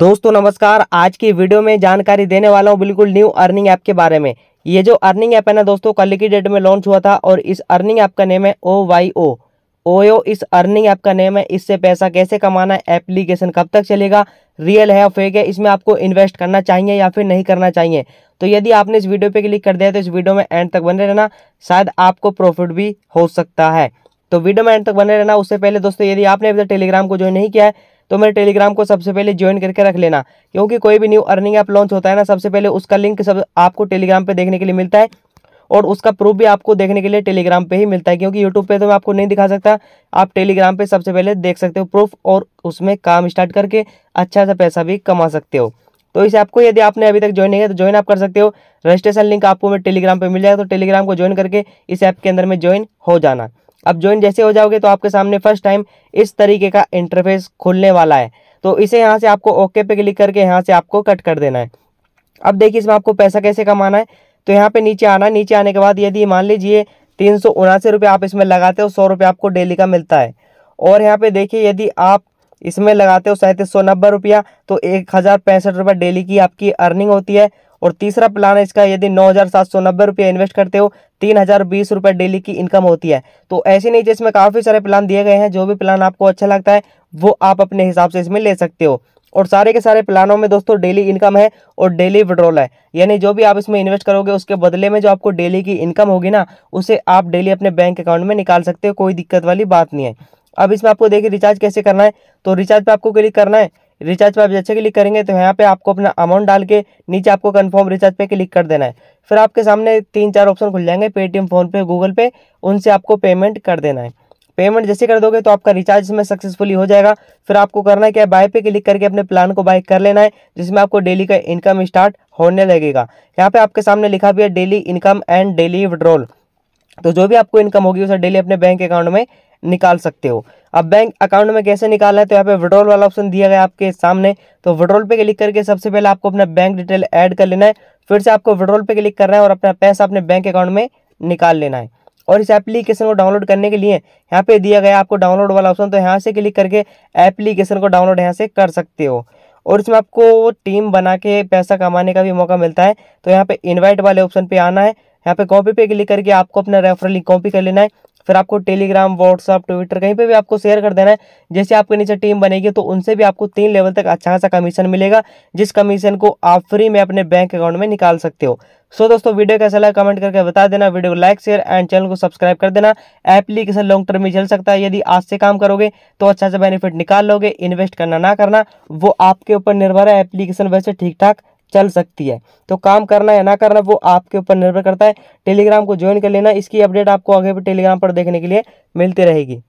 दोस्तों नमस्कार आज की वीडियो में जानकारी देने वाला हूँ बिल्कुल न्यू अर्निंग ऐप के बारे में ये जो अर्निंग ऐप है ना दोस्तों कल की डेट में लॉन्च हुआ था और इस अर्निंग ऐप का नेम है ओ वाई ओ ओयो इस अर्निंग ऐप का नेम है इससे पैसा कैसे कमाना है एप्लीकेशन कब तक चलेगा रियल है फेक है इसमें आपको इन्वेस्ट करना चाहिए या फिर नहीं करना चाहिए तो यदि आपने इस वीडियो पे क्लिक कर दिया तो इस वीडियो में एंड तक बने रहना शायद आपको प्रॉफिट भी हो सकता है तो वीडियो में एंड तक बने रहना उससे पहले दोस्तों यदि आपने अभी तक टेलीग्राम को ज्वाइन नहीं किया है तो मेरे टेलीग्राम को सबसे पहले ज्वाइन करके रख लेना क्योंकि कोई भी न्यू अर्निंग ऐप लॉन्च होता है ना सबसे पहले उसका लिंक सब आपको टेलीग्राम पर देखने के लिए मिलता है और उसका प्रूफ भी आपको देखने के लिए टेलीग्राम पे ही मिलता है क्योंकि यूट्यूब पे तो मैं आपको नहीं दिखा सकता आप टेलीग्राम पे सबसे पहले देख सकते हो प्रूफ और उसमें काम स्टार्ट करके अच्छा सा पैसा भी कमा सकते हो तो इसे आपको यदि आपने अभी तक ज्वाइन नहीं किया तो ज्वाइन आप कर सकते हो रजिस्ट्रेशन लिंक आपको मेरे टेलीग्राम पर मिल जाएगा तो टेलीग्राम को ज्वाइन करके इस ऐप के अंदर में ज्वाइन हो जाना अब ज्वाइन जैसे हो जाओगे तो आपके सामने फर्स्ट टाइम इस तरीके का इंटरफेस खुलने वाला है तो इसे यहाँ से आपको ओके पे क्लिक करके यहाँ से आपको कट कर देना है अब देखिए इसमें आपको पैसा कैसे कमाना है तो यहाँ पे नीचे आना है नीचे आने के बाद यदि मान लीजिए तीन सौ उनासी रुपये आप इसमें लगाते हो सौ रुपये आपको डेली का मिलता है और यहाँ पे देखिए यदि आप इसमें लगाते हो सैंतीस सौ नब्बे रुपया तो एक हज़ार पैंसठ रुपये डेली की आपकी अर्निंग होती है और तीसरा प्लान है इसका यदि नौ हज़ार सात सौ नब्बे रुपये इन्वेस्ट करते हो तीन हज़ार बीस रुपये डेली की इनकम होती है तो ऐसे नहीं जिसमें काफ़ी सारे प्लान दिए गए हैं जो भी प्लान आपको अच्छा लगता है वो आप अपने हिसाब से इसमें ले सकते हो और सारे के सारे प्लानों में दोस्तों डेली इनकम है और डेली विड्रॉल है यानी जो भी आप इसमें इन्वेस्ट करोगे उसके बदले में जो आपको डेली की इनकम होगी ना उसे आप डेली अपने बैंक अकाउंट में निकाल सकते हो कोई दिक्कत वाली बात नहीं है अब इसमें आपको देखिए रिचार्ज कैसे करना है तो रिचार्ज पे आपको क्लिक करना है रिचार्ज पे आप जैसे क्लिक करेंगे तो यहाँ पे आपको अपना अमाउंट डाल के नीचे आपको कंफर्म रिचार्ज पे क्लिक कर देना है फिर आपके सामने तीन चार ऑप्शन खुल जाएंगे पेटीएम फ़ोनपे गूगल पे उनसे आपको पेमेंट कर देना है पेमेंट जैसे कर दोगे तो आपका रिचार्ज इसमें सक्सेसफुली हो जाएगा फिर आपको करना है क्या बाय पे क्लिक करके अपने प्लान को बाय कर लेना है जिसमें आपको डेली का इनकम स्टार्ट होने लगेगा यहाँ पे आपके सामने लिखा भी है daily income and daily withdrawal तो जो भी आपको इनकम होगी उसे डेली अपने बैंक अकाउंट में निकाल सकते हो अब बैंक अकाउंट में कैसे निकालना है तो यहाँ पे विड्रॉल वाला ऑप्शन दिया गया आपके सामने तो विड्रॉल पे क्लिक करके सबसे पहले आपको अपना बैंक डिटेल ऐड कर लेना है फिर से आपको विड्रॉल पे क्लिक करना है और अपना पैसा अपने बैंक अकाउंट में निकाल लेना है और इस एप्लीकेशन को डाउनलोड करने के लिए यहाँ पे दिया गया आपको डाउनलोड वाला ऑप्शन तो यहाँ से क्लिक करके एप्लीकेशन को डाउनलोड यहाँ से कर सकते हो और इसमें आपको टीम बना के पैसा कमाने का भी मौका मिलता है तो यहाँ पे इनवाइट वाले ऑप्शन पे आना है यहाँ पे कॉपी पे क्लिक करके आपको अपना रेफरल लिंक कॉपी कर लेना है फिर आपको टेलीग्राम व्हाट्सअप ट्विटर कहीं पे भी आपको शेयर कर देना है जैसे आपके नीचे टीम बनेगी तो उनसे भी आपको तीन लेवल तक अच्छा खासा कमीशन मिलेगा जिस कमीशन को आप फ्री में अपने बैंक अकाउंट में निकाल सकते हो सो दोस्तों वीडियो कैसा लगा कमेंट करके बता देना वीडियो को लाइक शेयर एंड चैनल को सब्सक्राइब कर देना एप्लीकेशन लॉन्ग टर्म में चल सकता है यदि आज से काम करोगे तो अच्छा सा बेनिफिट निकाल लोगे इन्वेस्ट करना ना करना वो आपके ऊपर निर्भर है एप्लीकेशन वैसे ठीक ठाक चल सकती है तो काम करना या ना करना वो आपके ऊपर निर्भर करता है टेलीग्राम को ज्वाइन कर लेना इसकी अपडेट आपको आगे भी टेलीग्राम पर देखने के लिए मिलती रहेगी